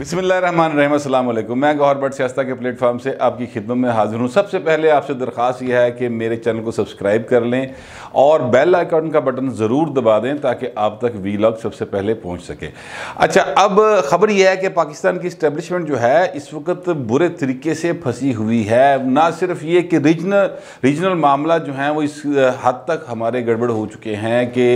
बिसमीम मैं गौर भट्ट सियास्ता के प्लेटफॉर्म से आपकी खिदमत में हाजिर हूँ सबसे पहले आपसे दरख्वास्त यह है कि मेरे चैनल को सब्सक्राइब कर लें और बेल आइकन का बटन ज़रूर दबा दें ताकि आप तक वीलॉग सबसे पहले पहुँच सके अच्छा अब ख़बर यह है कि पाकिस्तान की इस्टेबलिशमेंट जो है इस वक्त बुरे तरीके से फंसी हुई है ना सिर्फ ये कि रीजनल रीजनल मामला जो हैं वो इस हद तक हमारे गड़बड़ हो चुके हैं कि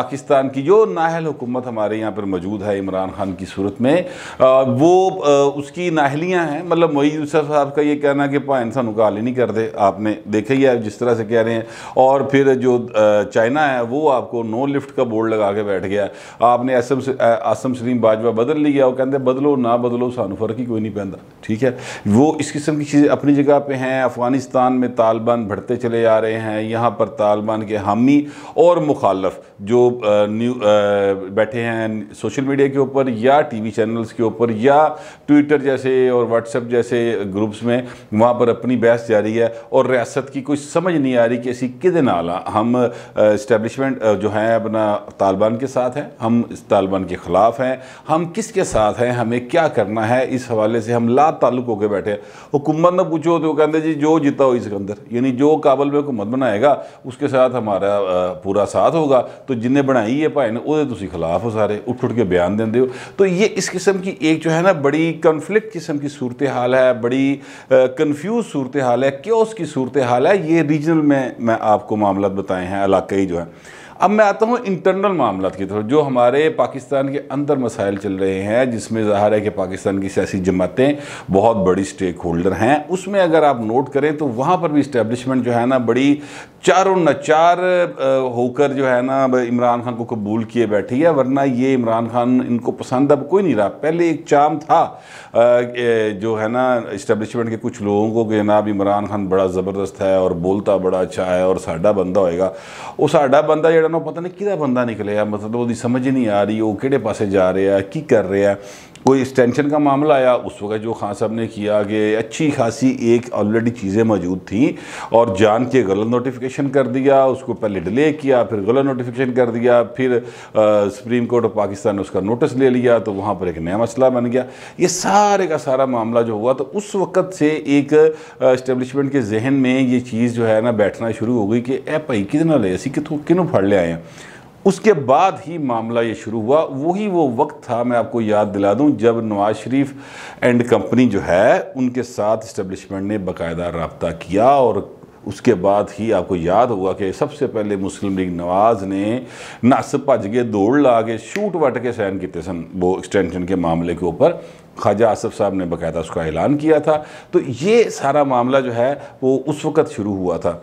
पाकिस्तान की जो नाहल हुकूमत हमारे यहाँ पर मौजूद है इमरान खान की सूरत में वो उसकी नाहलियाँ हैं मतलब मोई यूसफ साहब का ये कहना कि पान सानू हाल ही नहीं करते आपने देखा ही आप जिस तरह से कह रहे हैं और फिर जो चाइना है वो आपको नो लिफ्ट का बोर्ड लगा के बैठ गया आपने असम आसम सलीम बाजवा बदल लिया वो कहते बदलो ना बदलो सानू फर्क ही कोई नहीं पैदा ठीक है वो इस किस्म की चीज़ें अपनी जगह पर हैं अफ़गानिस्तान में तालिबान बढ़ते चले जा रहे हैं यहाँ पर तालिबान के हामी और मुखालफ जो न्यू बैठे हैं सोशल मीडिया के ऊपर या टी वी चैनल्स के के ऊपर या ट्विटर जैसे और व्हाट्सएप जैसे ग्रुप्स में वहाँ पर अपनी बहस जारी है और रियासत की कोई समझ नहीं आ रही कि असी कि हम इस्टेबलिशमेंट जो है अपना तालिबान के साथ हैं हम तालिबान के ख़िलाफ़ हैं हम किसके साथ हैं हमें क्या करना है इस हवाले से हम ला ताल्लुक होकर बैठे हुकूमत ने पूछो तो कहते जी जो जीता हो अंदर यानी जो काबल में हुकूमत बनाएगा उसके साथ हमारा पूरा साथ होगा तो जिन्हें बनाई है भाई ने वो खिलाफ हो सारे उठ उठ के बयान देंगे हो तो ये इस किस्म की कि एक जो है ना बड़ी कन्फ्लिक्ट किस्म की सूरत हाल है बड़ी कन्फ्यूज सूरत हाल है क्योस की सूरत हाल है ये रीजनल में मैं आपको मामला बताए हैं इलाकई जो है अब मैं आता हूँ इंटरनल मामला की तरफ जो हमारे पाकिस्तान के अंदर मसाइल चल रहे हैं जिसमें ज़ाहिर है कि पाकिस्तान की सियासी जमातें बहुत बड़ी स्टेक होल्डर हैं उसमें अगर आप नोट करें तो वहाँ पर भी इस्टेब्लिशमेंट जो है ना बड़ी चारों नचार होकर जो है ना इमरान खान को कबूल किए बैठी है वरना ये इमरान खान इनको पसंद अब कोई नहीं रहा पहले एक चाम था जो है ना इस्टेब्लिशमेंट के कुछ लोगों को कि जनाब इमरान खान बड़ा ज़बरदस्त है और बोलता बड़ा अच्छा है और साडा बंदा होएगा वो साडा बंदा जरा पता नहीं कि बंदा निकलेगा मतलब वो समझ नहीं आ रही वो कि पास जा रहा है की कर रहा है कोई एक्सटेंशन का मामला आया उस वक्त जो खान साहब ने किया कि अच्छी खासी एक ऑलरेडी चीज़ें मौजूद थी और जान के गलत नोटिफिकेशन कर दिया उसको पहले डिले किया फिर गलत नोटिफिकेशन कर दिया फिर आ, सुप्रीम कोर्ट ऑफ पाकिस्तान ने उसका नोटिस ले लिया तो वहाँ पर एक नया मसला बन गया ये सारे का सारा मामला जो हुआ तो उस वक्त से एक इस्टेबलिशमेंट के जहन में ये चीज़ जो है ना बैठना शुरू हो गई कि ए भाई कितना ले असी कितों किनों फड़ ले आए हैं उसके बाद ही मामला ये शुरू हुआ वही वो वक्त था मैं आपको याद दिला दूं जब नवाज शरीफ एंड कंपनी जो है उनके साथ इस्टबलिशमेंट ने बाकायदा रबता किया और उसके बाद ही आपको याद होगा कि सबसे पहले मुस्लिम लीग नवाज ने नस भज के दौड़ ला के शूट वट के सहन किए सन वो एक्सटेंशन के मामले के ऊपर ख्वाजा आसफ साहब ने बाकायदा उसका ऐलान किया था तो ये सारा मामला जो है वो उस वक़्त शुरू हुआ था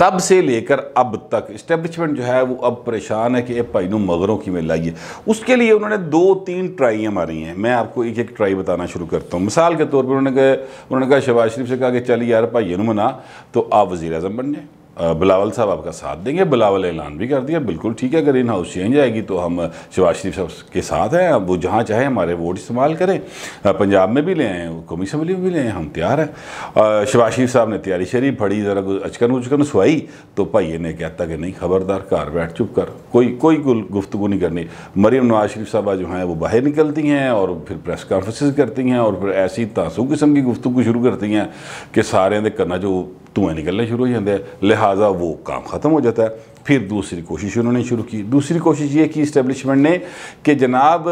तब से लेकर अब तक इस्टेब्लिशमेंट जो है वो अब परेशान है कि ये भाई मगरों की मिल लाइए उसके लिए उन्होंने दो तीन ट्राइयाँ मारी हैं मैं आपको एक एक ट्राई बताना शुरू करता हूँ मिसाल के तौर पर उन्होंने कहा उन्होंने कहा शहबाज शरीफ से कहा कि चल यार भाइयों मना तो आप वज़ी अजम बन जाए बिलावल साहब आपका साथ देंगे बिलावल ऐलान भी कर दिया बिल्कुल ठीक है अगर इन हाउस चेंज आएगी तो हम शिवाज शरीफ साहब के साथ हैं वो जहाँ चाहे हमारे वोट इस्तेमाल करें पंजाब में भी ले आएँ कौमी असम्बली में भी ले आएँ हम तैयार हैं शिवाज शरीफ साहब ने तैयारी शरीफ फड़ी ज़रा अचकन उचकन सुहाई तो भाई ने कहता कि नहीं खबरदार घर बैठ चुप कर कोई कोई गुफ्तु नहीं करनी मरीम नवाज शरीफ साहबा जो हैं वो बाहर निकलती हैं और फिर प्रेस कॉन्फ्रेंस करती हैं और फिर ऐसी तासू किस्म की गुफ्तु शुरू करती हैं कि सारे के कना जो धुएं निकलने शुरू हो जाते हैं लिहाज लिहाजा वो काम ख़त्म हो जाता है फिर दूसरी कोशिश उन्होंने शुरू की दूसरी कोशिश ये की इस्टेब्लिशमेंट ने कि जनाब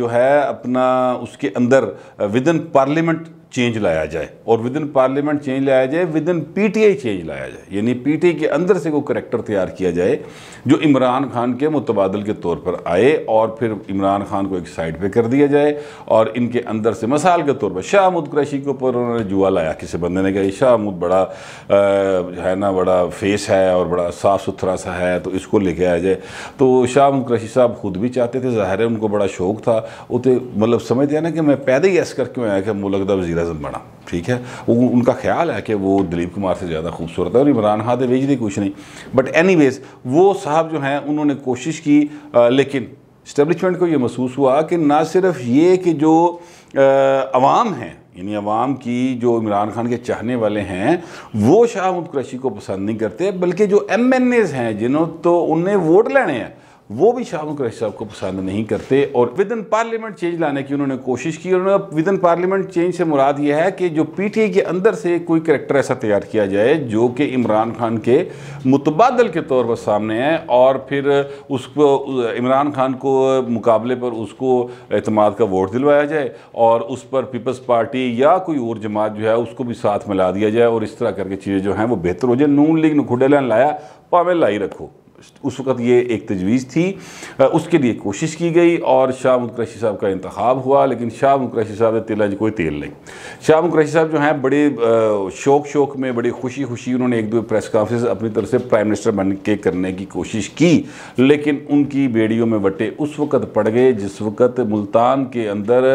जो है अपना उसके अंदर विद इन पार्लियामेंट चेंज लाया जाए और विद इन पार्लियामेंट चेंज लाया जाए within P T I change लाया जाए यानी पी टी आई के अंदर से कोई करेक्टर तैयार किया जाए जो इमरान खान के मुतबादल के तौर पर आए और फिर इमरान खान को एक साइड पे कर दिया जाए और इनके अंदर से मिसाल के तौर पर शाह महमूद क्रैशी के ऊपर उन्होंने जुआ लाया किसी बंदे ने कहा शाह महमूद बड़ा है ना बड़ा फेस है और बड़ा साफ़ सुथरा सा है तो इसको लेके आ जाए तो शाम कृषि साहब खुद भी चाहते थे ज़ाहिर है उनको बड़ा शौक था उतने मतलब समझते हैं ना कि मैं पैदा ही ऐसा करके आया कि मुलक का वजी अजम बना ठीक है वो उनका ख्याल है कि वो दिलीप कुमार से ज़्यादा खूबसूरत है और इमरान खान तो दी कुछ नहीं बट एनी वो साहब जो हैं उन्होंने कोशिश की आ, लेकिन इस्टेब्लिशमेंट को ये महसूस हुआ कि ना सिर्फ ये कि जो आवाम हैं यानी अवाम की जो इमरान खान के चाहने वाले हैं वो शाह मुद कुरैशी को पसंद नहीं करते बल्कि जो एम एन एज़ हैं जिन्होंने तो उनने वोट लेने हैं वो भी शाहरुख कुरैश साहब को पसंद नहीं करते और विद इन पार्लियामेंट चेंज लाने की उन्होंने कोशिश की उन्होंने विद इन पार्लियामेंट चेंज से मुराद ये है कि जो पीटीए के अंदर से कोई करेक्टर ऐसा तैयार किया जाए जो कि इमरान खान के मुतबादल के तौर पर सामने है और फिर उसको इमरान खान को मुकाबले पर उसको अतमाद का वोट दिलवाया जाए और उस पर पीपल्स पार्टी या कोई और जमात जो है उसको भी साथ मिला दिया जाए और इस तरह करके चीज़ें जो हैं वो बेहतर हो जाए नून लीग ने नुखुडेला लाया पावे लाई रखो उस वक्त ये एक तजवीज़ थी उसके लिए कोशिश की गई और शाह मुद्रैशी साहब का इंतखब हुआ लेकिन शाह मुद्रैशी साहब ने तेला कोई तेल नहीं शाह मुद्रैशी साहब जो हैं बड़े शोक शोक में बड़ी खुशी खुशी उन्होंने एक दो प्रेस कॉन्फ्रेंस अपनी तरफ से प्राइम मिनिस्टर बन के करने की कोशिश की लेकिन उनकी बेड़ियों में बटे उस वक्त पड़ गए जिस वक्त मुल्तान के अंदर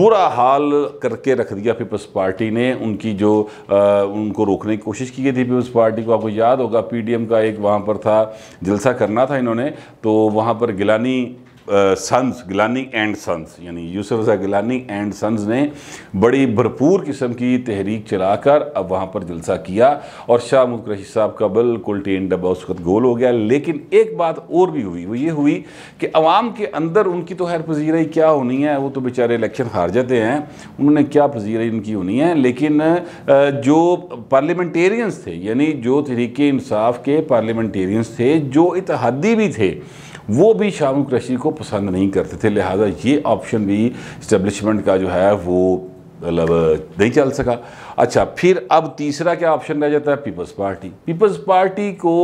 बुरा हाल करके रख दिया पीपल्स पार्टी ने उनकी जो आ, उनको रोकने की कोशिश की गई थी पीपल्स पार्टी को आपको याद होगा पी डी एम का एक वहाँ पर था जलसा करना था इन्होंने तो वहाँ पर Gilani sons Gilani and sons यानी यूसुफ रजा गिलानी एंड सन्स ने बड़ी भरपूर किस्म की तहरीक चलाकर अब वहाँ पर जलसा किया और शाह रशीद साहब का बिल्कुल टेन डब्बा उस वक्त गोल हो गया लेकिन एक बात और भी हुई वो ये हुई कि अवाम के अंदर उनकी तो खैर पजीराई क्या होनी है वो तो बेचारे इलेक्शन हार जाते हैं उन्होंने क्या पजीराई उनकी होनी है लेकिन जो पार्लियामेंटेरियंस थे यानी जो तहरीक इंसाफ के पार्लियामेंटेरियंस थे जो इतिहादी भी थे वो भी शाहरुख कुरैशी को पसंद नहीं करते थे लिहाजा ये ऑप्शन भी इस्टेब्लिशमेंट का जो है वो मतलब नहीं चल सका अच्छा फिर अब तीसरा क्या ऑप्शन रह जाता है पीपल्स पार्टी पीपल्स पार्टी को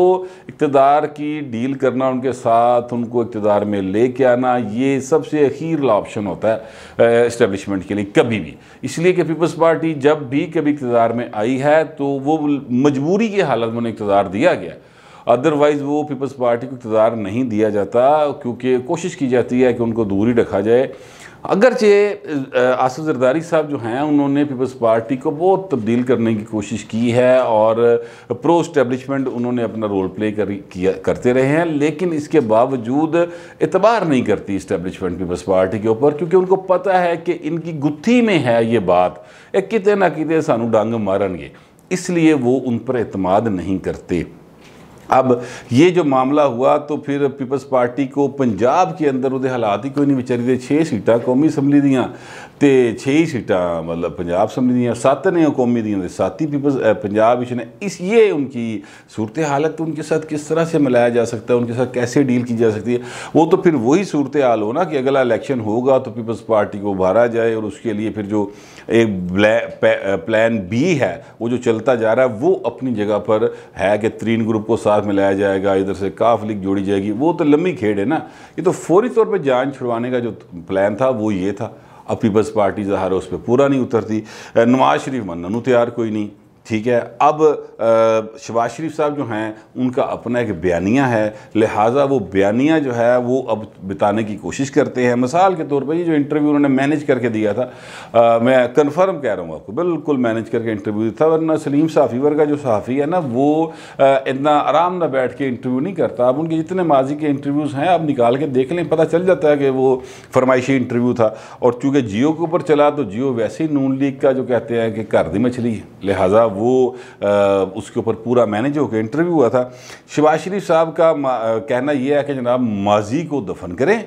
इकतदार की डील करना उनके साथ उनको इकतदार में ले के आना ये सबसे अखीरला ऑप्शन होता है इस्टेब्लिशमेंट के लिए कभी भी इसलिए कि पीपल्स पार्टी जब भी कभी इकतदार में आई है तो वो मजबूरी की हालत में उन्हें इकतदार दिया गया अदरवाइज़ वो पीपल्स पार्टी को इकतदार नहीं दिया जाता क्योंकि कोशिश की जाती है कि उनको दूर ही रखा जाए अगरचे आसफ़ जरदारी साहब जो हैं उन्होंने पीपल्स पार्टी को बहुत तब्दील करने की कोशिश की है और प्रो इस्टेबलिशमेंट उन्होंने अपना रोल प्ले कर किया करते रहे हैं लेकिन इसके बावजूद एतबार नहीं करती इस्टेबलिशमेंट पीपल्स पार्टी के ऊपर क्योंकि उनको पता है कि इनकी गुत्थी में है ये बात कितने ना कितने सानू डांग मारनगे इसलिए वो उन पर अतमाद नहीं करते अब ये जो मामला हुआ तो फिर पीपल्स पार्टी को पंजाब के अंदर वो हालात ही कोई नहीं बेचारी दे 6 सीटा कौमी ਅਸੈਂਬਲੀ दियाँ तो छे ही सीटा मतलब पंजाब ਦੀਆਂ दियाँ सत्त ने कौमी दियाँ 7 ही पीपल्स पंजाब विच ने इस ये उनकी सूरत हालत तो उनके साथ किस तरह से मिलाया जा सकता है उनके साथ कैसे डील की जा सकती है वो तो फिर वही सूरत हाल हो ना कि अगला इलेक्शन होगा तो पीपल्स पार्टी को उभारा जाए और उसके लिए फिर जो एक प्लान बी है वो जो चलता जा रहा है वो अपनी जगह पर है कि तीन ग्रुप को साथ साथ में लाया जाएगा इधर से काफ लीग जोड़ी जाएगी वो तो लंबी खेड़ है ना ये तो फौरी तौर पर जान छुड़वाने का जो प्लान था वो ये था अब पीपल्स पार्टी जहा उस पर पूरा नहीं उतरती नवाज शरीफ मन्नू तैयार कोई नहीं ठीक है अब शबाज शरीफ साहब जो हैं उनका अपना एक बयानिया है लिहाजा वो बयानिया जो है वो अब बिताने की कोशिश करते हैं मिसाल के तौर पर ये जो इंटरव्यू उन्होंने मैनेज करके दिया था आ, मैं कन्फर्म कह रहा हूँ आपको बिल्कुल मैनेज करके इंटरव्यू दिया था वरना सलीम साफ़ी वर्ग का जो साफ़ी है ना वो आ, इतना आराम ना बैठ के इंटरव्यू नहीं करता अब उनके जितने माजी के इंटरव्यूज़ हैं आप निकाल के देख लें पता चल जाता है कि वो फरमाइशी इंटरव्यू था और चूँकि जियो के ऊपर चला तो जियो वैसे ही नून लीग का जो कहते हैं कि घर दी मछली है लिहाजा वो वो आ, उसके ऊपर पूरा मैनेज होकर इंटरव्यू हुआ था शिवाज शरीफ साहब का कहना यह है कि जनाब माजी को दफन करें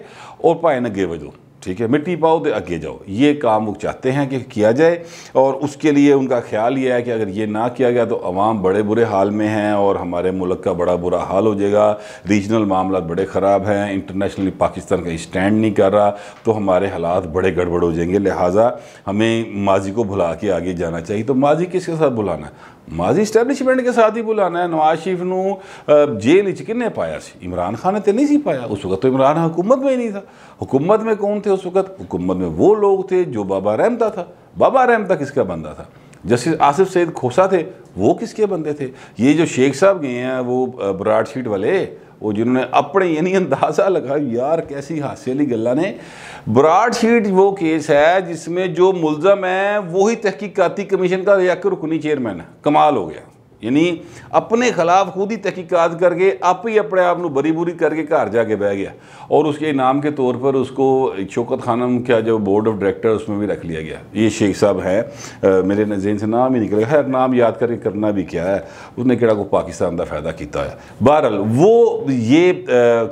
और पाए न गेवजों ठीक है मिट्टी पाओ तो आगे जाओ ये काम वो चाहते हैं कि किया जाए और उसके लिए उनका ख्याल ये है कि अगर ये ना किया गया तो आवाम बड़े बुरे हाल में हैं और हमारे मुल्क का बड़ा बुरा हाल हो जाएगा रीजनल मामला बड़े ख़राब हैं इंटरनेशनली पाकिस्तान का स्टैंड नहीं कर रहा तो हमारे हालात बड़े गड़बड़ हो जाएंगे लिहाजा हमें माजी को भुला के आगे जाना चाहिए तो माजी किसके साथ भुलाना माजी स्टैबलिशमेंट के साथ ही बुलाना है नवाज शरीफ न जेल ਵਿੱਚ ਕਿੰਨੇ पाया इमरान खान ने तो नहीं ਨਹੀਂ पाया उस वक़्त तो इमरान हुकूमत में ही नहीं था हुकूमत में कौन थे उस वक्त हुकूमत में वो लोग थे जो बाबा रहमता था बाबा रहमता किसका बंदा था जस्टिस आसिफ सैद खोसा थे वो किसके बंदे थे ये जो शेख साहब गए हैं वो ब्राड शीट वाले वो जिन्होंने अपने यानी अंदाज़ा लगा यार कैसी हादसे वाली गल ने ब्राड शीट वो केस है जिसमें जो मुलजम है वही तहकीकती कमीशन का या रुकनी चेयरमैन है कमाल हो गया यानी अपने खिलाफ खुद ही तहकीकत करके आप ही अपने आप ਨੂੰ बरी बुरी करके घर जाके बह गया और उसके इनाम के तौर पर उसको शौकत खानम का जो बोर्ड ऑफ डायरेक्टर उसमें भी रख लिया गया ये शेख साहब हैं मेरे नजर से नाम ही निकल गया खैर नाम याद करके करना भी क्या है उसने किड़ा को पाकिस्तान का फ़ायदा किया है बहरहाल वो ये आ,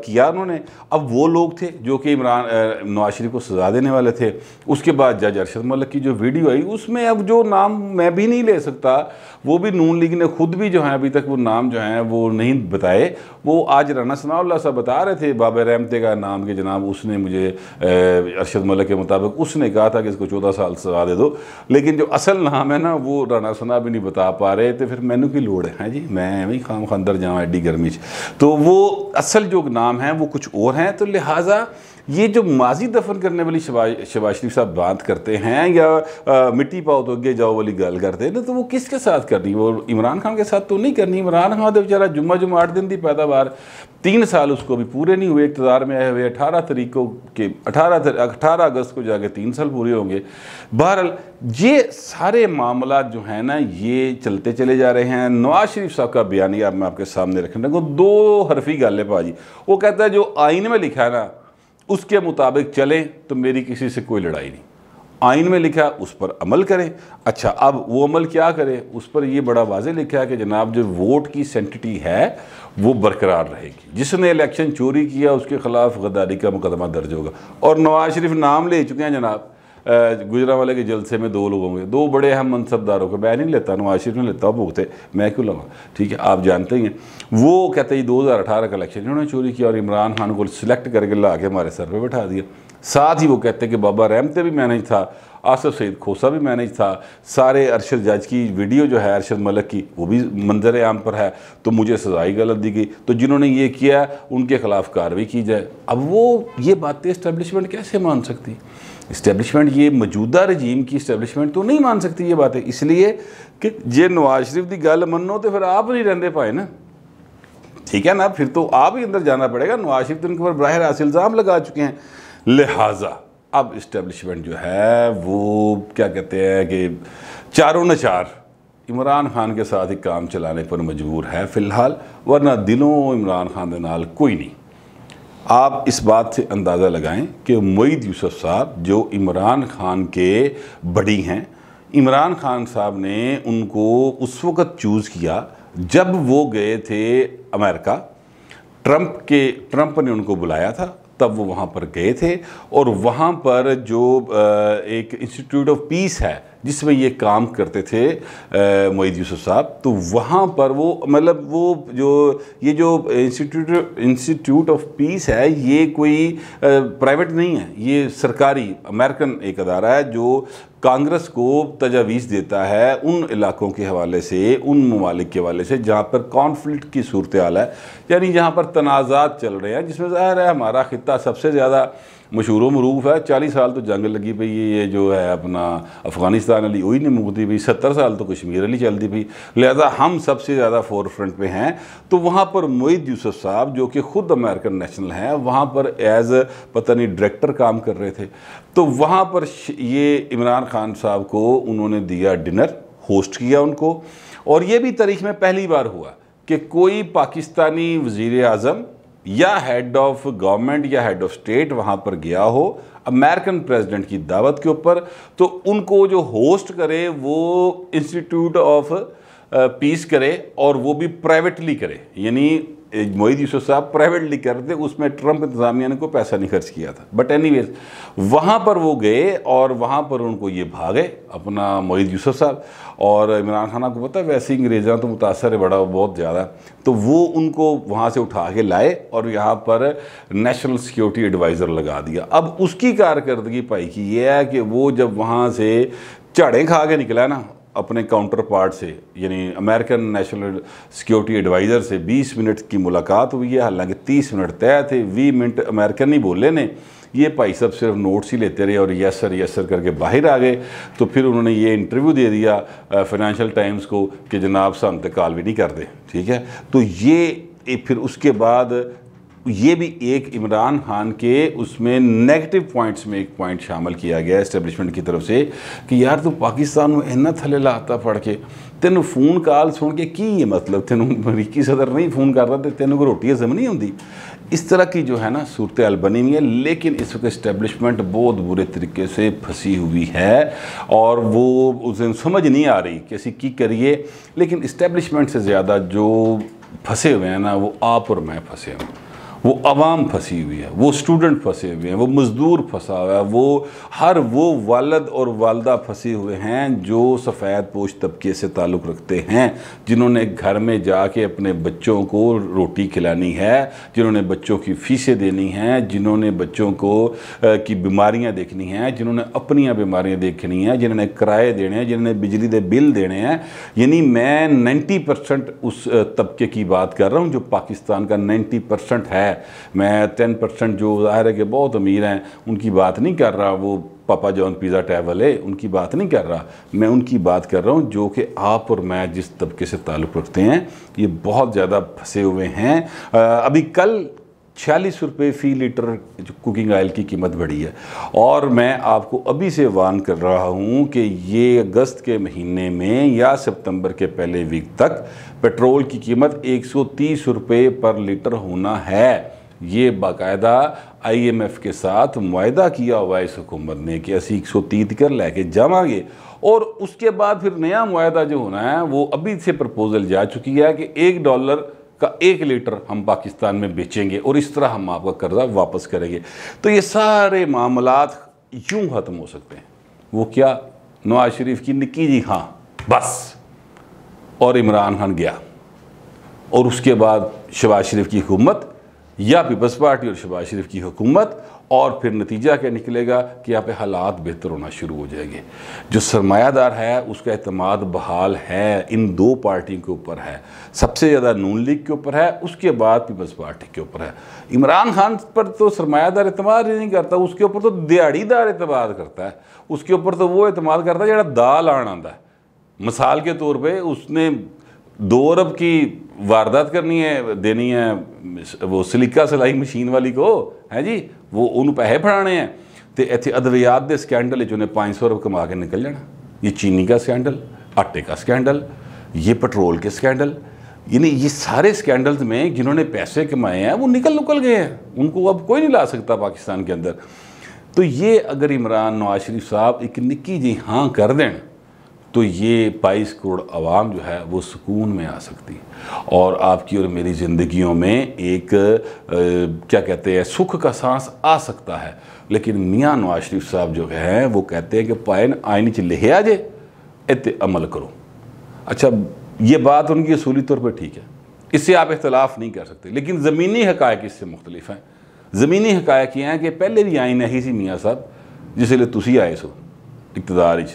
किया उन्होंने अब वो लोग थे जो कि इमरान नवाज शरीफ को सजा देने वाले थे उसके बाद जज अरशद मलिक की जो वीडियो आई उसमें अब जो नाम मैं भी नहीं ले सकता वो भी नून लीग ने खुद खुद भी जो है अभी तक वो नाम जो है वो नहीं बताए वो आज राना सनाउल्ला साहब बता रहे थे बाबा रहमते का नाम के जनाब उसने मुझे अरशद मलिक के मुताबिक उसने कहा था कि इसको चौदह साल सजा दे दो लेकिन जो असल नाम है ना वो राना सना भी नहीं बता पा रहे तो फिर मैनू की लोड़ है जी मैं भी खाम खान जाऊँ एडी गर्मी तो वो असल जो नाम है वो कुछ और हैं तो लिहाजा ये जो माजी दफन करने वाली शबाज शरीफ साहब बात करते हैं या आ, मिट्टी पाओ तो अगे जाओ वाली गल करते हैं ना तो वो किसके साथ करनी वो इमरान खान के साथ तो नहीं करनी इमरान खान तो बेचारा जुम्मा जुम्मा आठ दिन की पैदावार तीन साल उसको भी पूरे नहीं हुए इकतदार में आए हुए अठारह तरीक को के अठारह अठारह अगस्त को जाके तीन साल पूरे होंगे बहरहाल ये सारे मामला जो है ना ये चलते चले जा रहे हैं नवाज शरीफ साहब का बयान बयानिया मैं आपके सामने रखने को दो हरफी गल है भाजी वो कहता है जो आइन में लिखा है ना उसके मुताबिक चलें तो मेरी किसी से कोई लड़ाई नहीं आइन में लिखा उस पर अमल करें अच्छा अब वो अमल क्या करें उस पर ये बड़ा वाजे लिखा है कि जनाब जो वोट की सेंटिटी है वो बरकरार रहेगी जिसने इलेक्शन चोरी किया उसके खिलाफ गद्दारी का मुकदमा दर्ज होगा और नवाज शरीफ नाम ले चुके हैं जनाब गुजरा वाले के जलसे में दो लोग होंगे दो बड़े हम मनसबदारों के मैं नहीं लेता नवाज शरीफ ने लेता भुगते मैं क्यों लगा ठीक है आप जानते ही हैं वो कहते हैं दो हज़ार अठारह का इलेक्शन इन्होंने चोरी किया और इमरान खान को सिलेक्ट करके ला के हमारे सर पर बैठा दिया साथ ही वो कहते हैं कि बाबा रहमते भी मैनेज था आसफ़ सईद खोसा भी मैनेज था सारे अरशद जज की वीडियो जो है अरशद मलक की वो भी मंजर आम पर है तो मुझे सजाई गलत दी गई तो जिन्होंने ये किया उनके खिलाफ कार्रवाई की जाए अब वो ये बातें इस्टेब्लिशमेंट कैसे मान सकती इस्टेबलिशमेंट ये मौजूदा रजीम की इस्टेब्लिशमेंट तो नहीं मान सकती ये बात इसलिए कि जे नवाज शरीफ की गल मनो तो फिर आप नहीं रहते पाए ना ठीक है ना फिर तो आप ही अंदर जाना पड़ेगा नवाज शरीफ तो उनके ऊपर बरह रास्त इल्ज़ाम लगा चुके हैं लिहाजा अब इस्टैब्लिशमेंट जो है वो क्या कहते हैं कि चारों न चार इमरान खान के साथ ही काम चलाने पर मजबूर है फिलहाल वरना दिलों इमरान खान के नाल कोई नहीं आप इस बात से अंदाज़ा लगाएं कि मईद यूसुफ साहब जो इमरान खान के बड़ी हैं इमरान खान साहब ने उनको उस वक़्त चूज़ किया जब वो गए थे अमेरिका ट्रंप के ट्रंप ने उनको बुलाया था तब वो वहाँ पर गए थे और वहाँ पर जो एक इंस्टीट्यूट ऑफ पीस है जिसमें ये काम करते थे मोईद यूसुफ साहब तो वहाँ पर वो मतलब वो जो ये जो इंस्टीट्यूट इंस्टीट्यूट ऑफ पीस है ये कोई प्राइवेट नहीं है ये सरकारी अमेरिकन एक अदारा है जो कांग्रेस को तजावीज़ देता है उन इलाकों के हवाले से उन ममालिक के हवाले से जहाँ पर कॉन्फ्लिक्ट की सूरत हाल है यानी जहाँ पर तनाज़ात चल रहे हैं जिसमें ज़ाहिर है हमारा ख़त्ता सबसे ज़्यादा मशहूर मरूफ है चालीस साल तो जंग लगी पी है ये जो है अपना अफ़गानिस्तान अली वही नहीं मुकती पी सत्तर साल तो कश्मीर अली चलती पी लिहाजा हम सबसे ज़्यादा फोर फ्रंट पर हैं तो वहाँ पर मोहित यूसुफ साहब जो कि ख़ुद अमेरिकन नेशनल हैं वहाँ पर एज़ पता नहीं डायरेक्टर काम कर रहे थे तो वहाँ पर ये इमरान खान साहब को उन्होंने दिया डिनर होस्ट किया उनको और ये भी तारीख में पहली बार हुआ कि कोई पाकिस्तानी वजीर अजम या हेड ऑफ गवर्नमेंट या हेड ऑफ स्टेट वहाँ पर गया हो अमेरिकन प्रेसिडेंट की दावत के ऊपर तो उनको जो होस्ट करे वो इंस्टीट्यूट ऑफ पीस करे और वो भी प्राइवेटली करे यानी मोहित यूसुफ साहब प्राइवेटली करते उसमें ट्रंप इंतजामिया ने कोई पैसा नहीं खर्च किया था बट एनी वहाँ पर वो गए और वहाँ पर उनको ये भागे अपना मोहित यूसुफ साहब और इमरान खान आपको पता है वैसे ही अंग्रेज़ा तो मुतासर है बड़ा बहुत ज़्यादा तो वो उनको वहाँ से उठा के लाए और यहाँ पर नेशनल सिक्योरिटी एडवाइज़र लगा दिया अब उसकी कारकर्दगी पाई की यह है कि वो जब वहाँ से चढ़ें खा के निकला ना अपने काउंटर पार्ट से यानी अमेरिकन नेशनल सिक्योरिटी एडवाइज़र से 20 मिनट की मुलाकात हुई है हालांकि 30 मिनट तय थे 20 मिनट अमेरिकन नहीं बोले ने ये भाई साहब सिर्फ नोट्स ही लेते रहे और यस सर यस सर करके बाहर आ गए तो फिर उन्होंने ये इंटरव्यू दे दिया फाइनेंशियल टाइम्स को कि जनाब साम तक कॉल भी नहीं करते ठीक है तो ये फिर उसके बाद ये भी एक इमरान खान के उसमें नेगेटिव पॉइंट्स में एक पॉइंट शामिल किया गया इस्टेबलिशमेंट की तरफ से कि यार तू तो पाकिस्तान में इन्ना थले लाता पढ़ के तेन फोन कॉल सुन के की है मतलब तेन अमरीकी सदर नहीं फोन कर रहा तेन को रोटी हजम नहीं होंगी इस तरह की जो है ना सूरत हाल बनी हुई है लेकिन इस वक्त इस्टेब्लिशमेंट बहुत बुरे तरीके से फंसी हुई है और वो उस दिन समझ नहीं आ रही कि असी की करिए लेकिन इस्टेब्लिशमेंट से ज़्यादा जो फंसे हुए हैं ना वो आप और मैं फंसे हुए हैं वो आवाम फंसी हुई है वो स्टूडेंट फंसे हुए हैं वो मज़दूर फंसा हुआ है वो हर वो वालद और वालदा फंसे हुए हैं जो सफ़ेद पोश तबके से ताल्लुक़ रखते हैं जिन्होंने घर में जाके अपने बच्चों को रोटी खिलानी है जिन्होंने बच्चों की फ़ीसें देनी हैं जिन्होंने बच्चों को की बीमारियाँ देखनी हैं जिन्होंने अपनियाँ बीमारियाँ देखनी हैं जिन्होंने किराए देने हैं जिन्होंने बिजली के बिल देने हैं यानी मैं नाइन्टी परसेंट उस तबके की बात कर रहा हूँ जो पाकिस्तान का नाइन्टी परसेंट है मैं टेन परसेंट जो ज़ाहिर है कि बहुत अमीर हैं उनकी बात नहीं कर रहा वो पापा जॉन पिज़्ज़ा टैवल है उनकी बात नहीं कर रहा मैं उनकी बात कर रहा हूँ जो कि आप और मैं जिस तबके से ताल्लुक़ रखते हैं ये बहुत ज़्यादा फंसे हुए हैं अभी कल छियालीस रुपये फी लीटर कुकिंग ऑयल की कीमत बढ़ी है और मैं आपको अभी से वान कर रहा हूँ कि ये अगस्त के महीने में या सितंबर के पहले वीक तक पेट्रोल की कीमत 130 रुपये पर लीटर होना है ये बाकायदा आईएमएफ के साथ माहा किया हुआ इस हुकूमत ने कि असी एक सौ तीत कर लेके जावांगे और उसके बाद फिर नया माहा जो होना है वो अभी से प्रपोज़ल जा चुकी है कि एक डॉलर का एक लीटर हम पाकिस्तान में बेचेंगे और इस तरह हम आपका कर्जा वापस करेंगे तो ये सारे मामला यूँ ख़त्म हो सकते हैं वो क्या नवाज शरीफ की निकी जी हाँ बस और इमरान खान गया और उसके बाद शबाज शरीफ की हुकूमत या पीपल्स पार्टी और शबाज शरीफ की हुकूमत और फिर नतीजा क्या निकलेगा कि यहाँ पे हालात बेहतर होना शुरू हो जाएंगे जो सरमायादार है उसका अतमाद बहाल है इन दो पार्टी के ऊपर है सबसे ज़्यादा नून लीग के ऊपर है उसके बाद पीपल्स पार्टी के ऊपर है इमरान खान पर तो सरमायादार अतमाद ही नहीं करता उसके ऊपर तो दिहाड़ीदार अतमाद करता है उसके ऊपर तो वो अतमाद करता है जरा दाल आन आता है मिसाल के तौर पर उसने दो अरब की वारदात करनी है देनी है वो सिलिका सिलाई मशीन वाली को है जी वो उन्होंने पैसे फड़ाने हैं तो इतने अद्वियात के स्कैंडल उन्हें पाँच सौ रुपये कमा के निकल जाना ये चीनी का स्कैंडल आटे का स्कैंडल ये पेट्रोल के स्कैंडल यानी ये सारे स्कैंडल्स में जिन्होंने पैसे कमाए हैं वो निकल निकल गए हैं उनको अब कोई नहीं ला सकता पाकिस्तान के अंदर तो ये अगर इमरान नवाज शरीफ साहब एक निकी जी हाँ कर दें तो ये बाईस करोड़ आवाम जो है वो सुकून में आ सकती और आपकी और मेरी ज़िंदगियों में एक आ, क्या कहते हैं सुख का सांस आ सकता है लेकिन मियाँ नवाज शरीफ साहब जो हैं वो कहते हैं कि पायन आयन च लिखे आ जे इत अमल करो अच्छा ये बात उनकी असूली तौर पर ठीक है इससे आप इख्तलाफ नहीं कर सकते लेकिन ज़मीनी हकायक इससे मुख्तलिफ हैं ज़मीनी हकायक ये हैं कि पहले भी आइन है ही सी मियाँ साहब जिस वे तुम आए सो इकतदार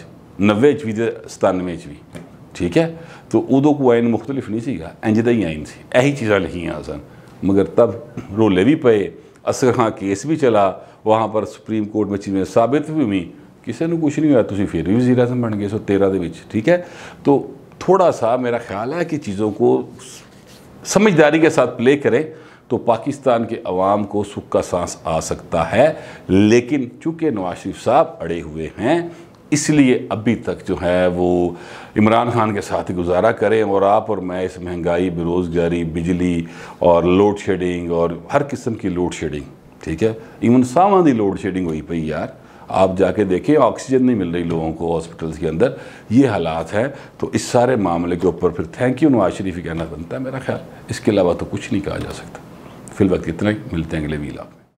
नब्बे ਚ तो सतानवे 97 ठीक है तो उदो को आयन मुख्तलिफ नहीं सगा इंजदा ही आयन से यही चीज़ा लिखिया सन मगर तब रोले भी पे असर खां केस भी चला वहाँ पर सुप्रीम कोर्ट में चीज़ें साबित भी हुई किसी कुछ नहीं हुआ तुम फिर भी वजीर अजम बन गए सौ तेरह के ठीक है तो थोड़ा सा मेरा ख्याल है कि चीज़ों को समझदारी के साथ प्ले करें तो पाकिस्तान के अवाम को सुख का सांस आ सकता है लेकिन चूँकि नवाज शरीफ साहब अड़े हुए हैं इसलिए अभी तक जो है वो इमरान खान के साथ गुजारा करें और आप और मैं इस महंगाई बेरोज़गारी बिजली और लोड शेडिंग और हर किस्म की लोड शेडिंग ठीक है इवन सामान की लोड शेडिंग हुई पई यार आप जाके देखें ऑक्सीजन नहीं मिल रही लोगों को हॉस्पिटल्स के अंदर ये हालात हैं तो इस सारे मामले के ऊपर फिर थैंक यू नवाज शरीफ कहना बनता है मेरा ख्याल इसके अलावा तो कुछ नहीं कहा जा सकता फिलहाल कितना ही मिलते हैं अगले वीला